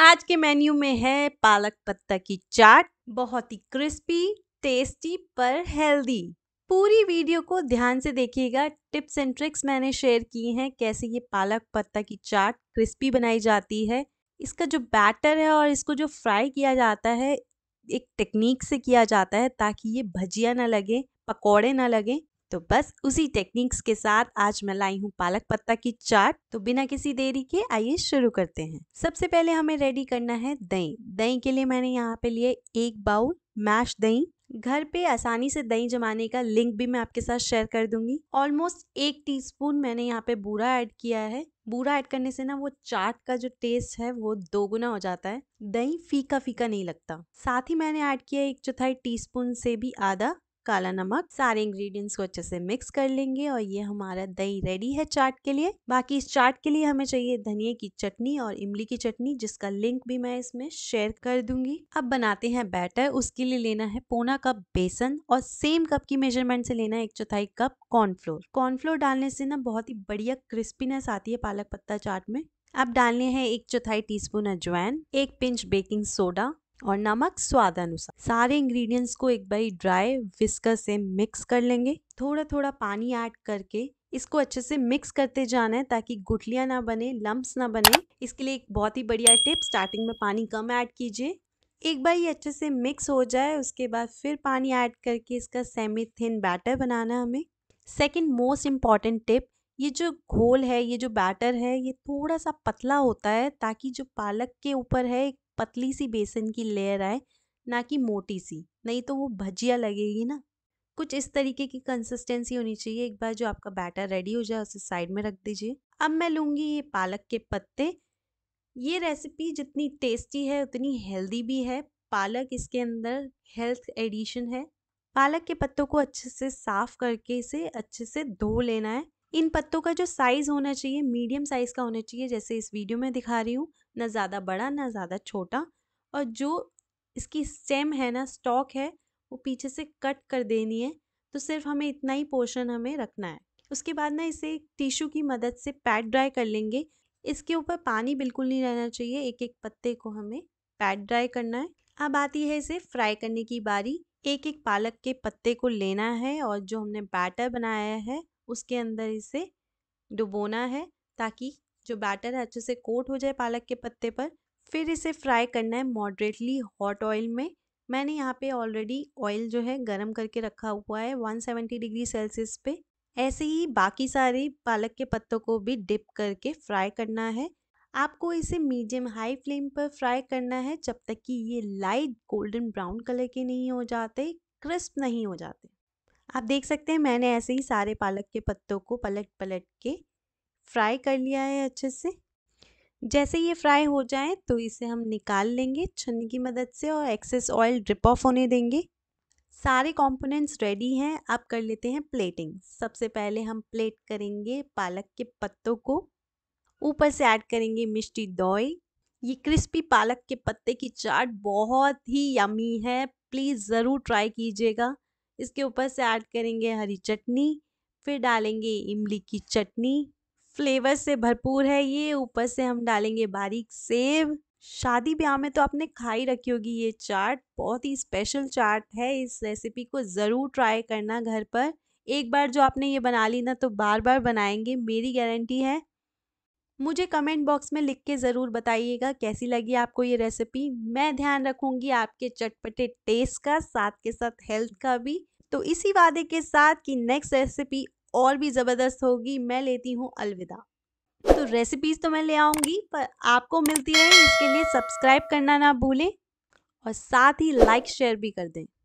आज के मेन्यू में है पालक पत्ता की चाट बहुत ही क्रिस्पी टेस्टी पर हेल्दी पूरी वीडियो को ध्यान से देखिएगा टिप्स एंड ट्रिक्स मैंने शेयर की हैं कैसे ये पालक पत्ता की चाट क्रिस्पी बनाई जाती है इसका जो बैटर है और इसको जो फ्राई किया जाता है एक टेक्निक से किया जाता है ताकि ये भजिया ना लगे पकोड़े ना लगे तो बस उसी टेक्निक्स के साथ आज मैं लाई हूँ पालक पत्ता की चाट तो बिना किसी देरी के आइए शुरू करते हैं सबसे पहले हमें रेडी करना है दही दही के लिए मैंने यहाँ पे लिए एक बाउल मैश दही घर पे आसानी से दही जमाने का लिंक भी मैं आपके साथ शेयर कर दूंगी ऑलमोस्ट एक टीस्पून मैंने यहाँ पे बूरा ऐड किया है बूरा ऐड करने से ना वो चाट का जो टेस्ट है वो दोगुना हो जाता है दही फीका फीका नहीं लगता साथ ही मैंने ऐड किया एक चौथाई टीस्पून से भी आधा काला नमक सारे इंग्रेडिएंट्स को अच्छे से मिक्स कर लेंगे और ये हमारा दही रेडी है चाट के लिए बाकी इस चाट के लिए हमें चाहिए धनिया की चटनी और इमली की चटनी जिसका लिंक भी मैं इसमें शेयर कर दूंगी अब बनाते हैं बैटर उसके लिए लेना है पौना कप बेसन और सेम कप की मेजरमेंट से लेना है एक चौथाई कप कॉर्नफ्लोर कॉर्नफ्लोर डालने से ना बहुत ही बढ़िया क्रिस्पीनेस आती है पालक पत्ता चाट में अब डालने हैं एक चौथाई टीस्पून अजवाइन एक पिंच बेकिंग सोडा और नमक स्वाद अनुसार सारे इंग्रेडिएंट्स को एक बार ड्राई विस्कर से मिक्स कर लेंगे थोड़ा थोड़ा पानी ऐड करके इसको अच्छे से मिक्स करते जाना है ताकि गुठलियाँ ना बने लम्ब्स ना बने इसके लिए एक बहुत ही बढ़िया टिप स्टार्टिंग में पानी कम ऐड कीजिए एक बार ये अच्छे से मिक्स हो जाए उसके बाद फिर पानी ऐड करके इसका सेमी थिन बैटर बनाना हमें सेकेंड मोस्ट इम्पॉर्टेंट टिप ये जो घोल है ये जो बैटर है ये थोड़ा सा पतला होता है ताकि जो पालक के ऊपर है एक पतली सी बेसन की लेयर आए ना कि मोटी सी नहीं तो वो भजिया लगेगी ना कुछ इस तरीके की कंसिस्टेंसी होनी चाहिए एक बार जो आपका बैटर रेडी हो जाए उसे साइड में रख दीजिए अब मैं लूँगी ये पालक के पत्ते ये रेसिपी जितनी टेस्टी है उतनी हेल्दी भी है पालक इसके अंदर हेल्थ एडिशन है पालक के पत्तों को अच्छे से साफ करके इसे अच्छे से धो लेना है इन पत्तों का जो साइज़ होना चाहिए मीडियम साइज़ का होना चाहिए जैसे इस वीडियो में दिखा रही हूँ ना ज़्यादा बड़ा ना ज़्यादा छोटा और जो इसकी स्टेम है ना स्टॉक है वो पीछे से कट कर देनी है तो सिर्फ हमें इतना ही पोर्शन हमें रखना है उसके बाद ना इसे एक टिश्यू की मदद से पैड ड्राई कर लेंगे इसके ऊपर पानी बिल्कुल नहीं रहना चाहिए एक एक पत्ते को हमें पैड ड्राई करना है अब आती है इसे फ्राई करने की बारी एक एक पालक के पत्ते को लेना है और जो हमने बैटर बनाया है उसके अंदर इसे डुबोना है ताकि जो बैटर है अच्छे से कोट हो जाए पालक के पत्ते पर फिर इसे फ्राई करना है मॉडरेटली हॉट ऑयल में मैंने यहाँ पे ऑलरेडी ऑयल जो है गरम करके रखा हुआ है 170 डिग्री सेल्सियस पे ऐसे ही बाकी सारे पालक के पत्तों को भी डिप करके फ्राई करना है आपको इसे मीडियम हाई फ्लेम पर फ्राई करना है जब तक कि ये लाइट गोल्डन ब्राउन कलर के नहीं हो जाते क्रिस्प नहीं हो जाते आप देख सकते हैं मैंने ऐसे ही सारे पालक के पत्तों को पलट पलट के फ्राई कर लिया है अच्छे से जैसे ये फ्राई हो जाए तो इसे हम निकाल लेंगे छन्नी की मदद से और एक्सेस ऑयल ड्रिप ऑफ होने देंगे सारे कंपोनेंट्स रेडी हैं अब कर लेते हैं प्लेटिंग सबसे पहले हम प्लेट करेंगे पालक के पत्तों को ऊपर से ऐड करेंगे मिष्टी दोई ये क्रिस्पी पालक के पत्ते की चाट बहुत ही यमी है प्लीज़ ज़रूर ट्राई कीजिएगा इसके ऊपर से ऐड करेंगे हरी चटनी फिर डालेंगे इमली की चटनी फ्लेवर से भरपूर है ये ऊपर से हम डालेंगे बारीक सेब शादी ब्याह में तो आपने खाई रखी होगी ये चाट बहुत ही स्पेशल चाट है इस रेसिपी को ज़रूर ट्राई करना घर पर एक बार जो आपने ये बना ली ना तो बार बार बनाएंगे मेरी गारंटी है मुझे कमेंट बॉक्स में लिख के ज़रूर बताइएगा कैसी लगी आपको ये रेसिपी मैं ध्यान रखूँगी आपके चटपटे टेस्ट का साथ के साथ हेल्थ का भी तो इसी वादे के साथ कि नेक्स्ट रेसिपी और भी ज़बरदस्त होगी मैं लेती हूँ अलविदा तो रेसिपीज़ तो मैं ले आऊँगी पर आपको मिलती रहे इसके लिए सब्सक्राइब करना ना भूलें और साथ ही लाइक शेयर भी कर दें